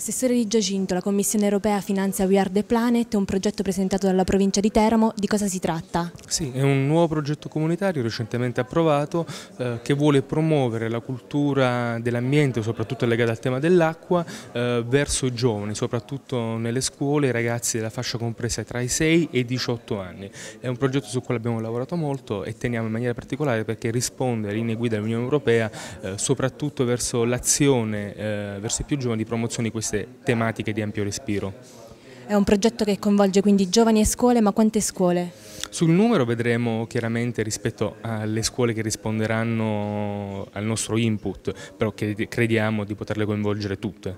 Assessore Di Giacinto, la Commissione europea finanzia We Are the Planet, un progetto presentato dalla provincia di Teramo, di cosa si tratta? Sì, è un nuovo progetto comunitario recentemente approvato eh, che vuole promuovere la cultura dell'ambiente, soprattutto legata al tema dell'acqua, eh, verso i giovani, soprattutto nelle scuole, i ragazzi della fascia compresa tra i 6 e i 18 anni. È un progetto su cui abbiamo lavorato molto e teniamo in maniera particolare perché risponde alle linee guida dell'Unione Europea, eh, soprattutto verso l'azione eh, verso i più giovani di promozione di questi diverse tematiche di ampio respiro. È un progetto che coinvolge quindi giovani e scuole, ma quante scuole? Sul numero vedremo chiaramente rispetto alle scuole che risponderanno al nostro input, però crediamo di poterle coinvolgere tutte.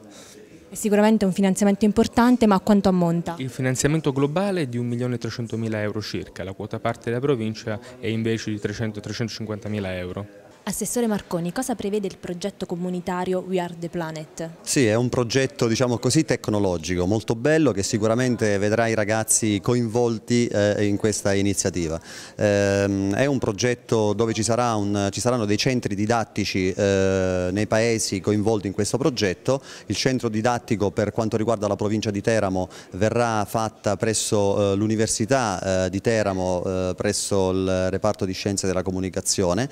È sicuramente un finanziamento importante, ma a quanto ammonta? Il finanziamento globale è di 1.300.000 euro circa, la quota parte della provincia è invece di 300-350.000 euro. Assessore Marconi, cosa prevede il progetto comunitario We Are the Planet? Sì, è un progetto diciamo così tecnologico, molto bello che sicuramente vedrà i ragazzi coinvolti eh, in questa iniziativa. Eh, è un progetto dove ci, sarà un, ci saranno dei centri didattici eh, nei paesi coinvolti in questo progetto. Il centro didattico per quanto riguarda la provincia di Teramo verrà fatta presso eh, l'Università eh, di Teramo, eh, presso il reparto di Scienze della Comunicazione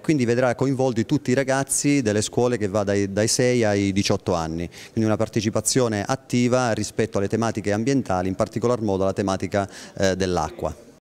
quindi vedrà coinvolti tutti i ragazzi delle scuole che va dai, dai 6 ai 18 anni, quindi una partecipazione attiva rispetto alle tematiche ambientali, in particolar modo alla tematica eh, dell'acqua.